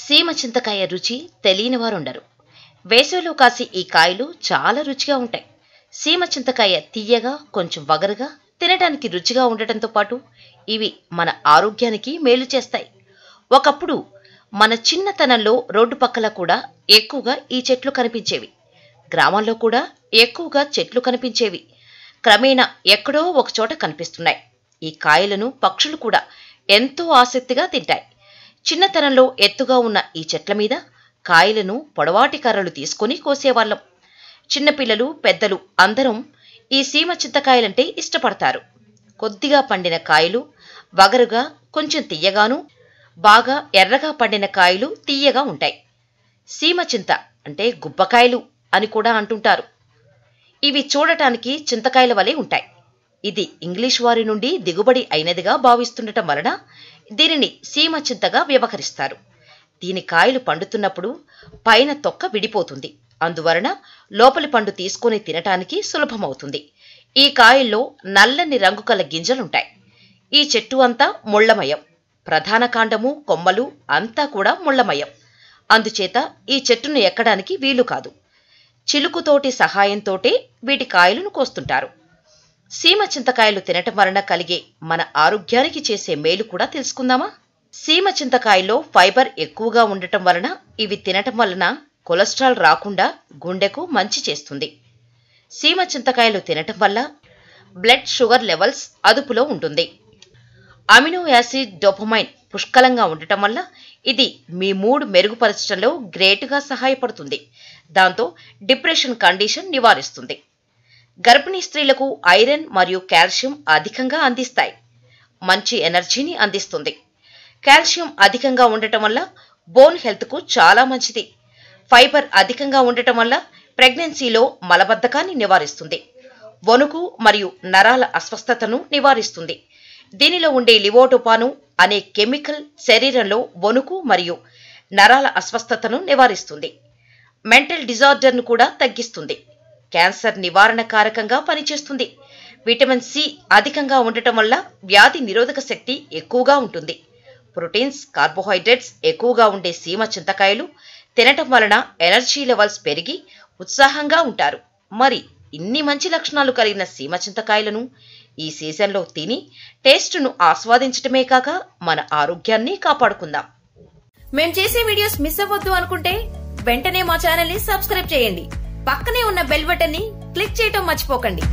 సీమ చింతకాయ రుచి తెలియని వారుండరు వేసవిలో కాసే ఈ కాయలు చాలా రుచిగా ఉంటాయి సీమ చింతకాయ తీయగా కొంచెం వగరుగా తినడానికి రుచిగా ఉండటంతో పాటు ఇవి మన ఆరోగ్యానికి మేలు చేస్తాయి ఒకప్పుడు మన చిన్నతనంలో రోడ్డు పక్కల కూడా ఎక్కువగా ఈ చెట్లు కనిపించేవి గ్రామాల్లో కూడా ఎక్కువగా చెట్లు కనిపించేవి క్రమేణా ఎక్కడో ఒకచోట కనిపిస్తున్నాయి ఈ కాయలను పక్షులు కూడా ఎంతో ఆసక్తిగా తింటాయి చిన్నతనంలో ఎత్తుగా ఉన్న ఈ చెట్ల మీద కాయలను పొడవాటి కర్రలు తీసుకుని కోసేవాళ్ళం చిన్నపిల్లలు పెద్దలు అందరం ఈ సీమ చింతకాయలంటే ఇష్టపడతారు కొద్దిగా పండిన కాయలు వగరుగా కొంచెం తీయగాను బాగా ఎర్రగా పండిన కాయలు తీయగా ఉంటాయి సీమ చింత అంటే గుబ్బకాయలు అని కూడా అంటుంటారు ఇవి చూడటానికి చింతకాయల వలె ఉంటాయి ఇది ఇంగ్లీష్ వారి నుండి దిగుబడి అయినదిగా భావిస్తుండటం వలన దీనిని సీమచింతగా వ్యవహరిస్తారు దీని కాయలు పండుతున్నప్పుడు పైన తొక్క విడిపోతుంది అందువలన లోపలి పండు తీసుకుని తినటానికి సులభమవుతుంది ఈ కాయల్లో నల్లని రంగు కల గింజలుంటాయి ఈ చెట్టు అంతా ముళ్లమయం ప్రధాన కాండము కొమ్మలు అంతా కూడా ముళ్లమయం అందుచేత ఈ చెట్టును ఎక్కడానికి వీలు కాదు చిలుకుతోటి సహాయంతోటే వీటి కాయలను కోస్తుంటారు సీమ చింతకాయలు తినటం వలన కలిగే మన ఆరోగ్యానికి చేసే మేలు కూడా తెలుసుకుందామా సీమ చింతకాయలో ఫైబర్ ఎక్కువగా ఉండటం వలన ఇవి తినటం వలన కొలెస్ట్రాల్ రాకుండా గుండెకు మంచి చేస్తుంది సీమ చింతకాయలు తినటం వల్ల బ్లడ్ షుగర్ లెవెల్స్ అదుపులో ఉంటుంది అమినో యాసిడ్ డోపమైన్ పుష్కలంగా ఉండటం వల్ల ఇది మీ మూడ్ మెరుగుపరచడంలో గ్రేట్గా సహాయపడుతుంది దాంతో డిప్రెషన్ కండిషన్ నివారిస్తుంది గర్భిణీ స్త్రీలకు ఐరన్ మరియు కాల్షియం అధికంగా అందిస్తాయి మంచి ఎనర్జీని అందిస్తుంది కాల్షియం అధికంగా ఉండటం వల్ల బోన్ హెల్త్కు చాలా మంచిది ఫైబర్ అధికంగా ఉండటం వల్ల ప్రెగ్నెన్సీలో మలబద్ధకాన్ని నివారిస్తుంది వణుకు మరియు నరాల అస్వస్థతను నివారిస్తుంది దీనిలో ఉండే లివోటోపాను అనే కెమికల్ శరీరంలో వణుకు మరియు నరాల అస్వస్థతను నివారిస్తుంది మెంటల్ డిజార్డర్ను కూడా తగ్గిస్తుంది క్యాన్సర్ నివారణ కారకంగా పనిచేస్తుంది విటమిన్ సి అధికంగా ఉండటం వల్ల వ్యాధి నిరోధక శక్తి ఎక్కువగా ఉంటుంది ప్రోటీన్స్ కార్బోహైడ్రేట్స్ ఎక్కువగా ఉండే సీమ చింతకాయలు తినటం వలన ఎనర్జీ లెవెల్స్ పెరిగి ఉత్సాహంగా ఉంటారు మరి ఇన్ని మంచి లక్షణాలు కలిగిన సీమ చింతకాయలను ఈ సీజన్లో తిని టేస్టును ఆస్వాదించటమే కాక మన ఆరోగ్యాన్ని కాపాడుకుందాం మేము చేసే వీడియోస్ మిస్ అవ్వద్దు అనుకుంటే వెంటనే మా ని సబ్స్క్రైబ్ చేయండి పక్కనే ఉన్న బెల్ బటన్ ని క్లిక్ చేయటం మర్చిపోకండి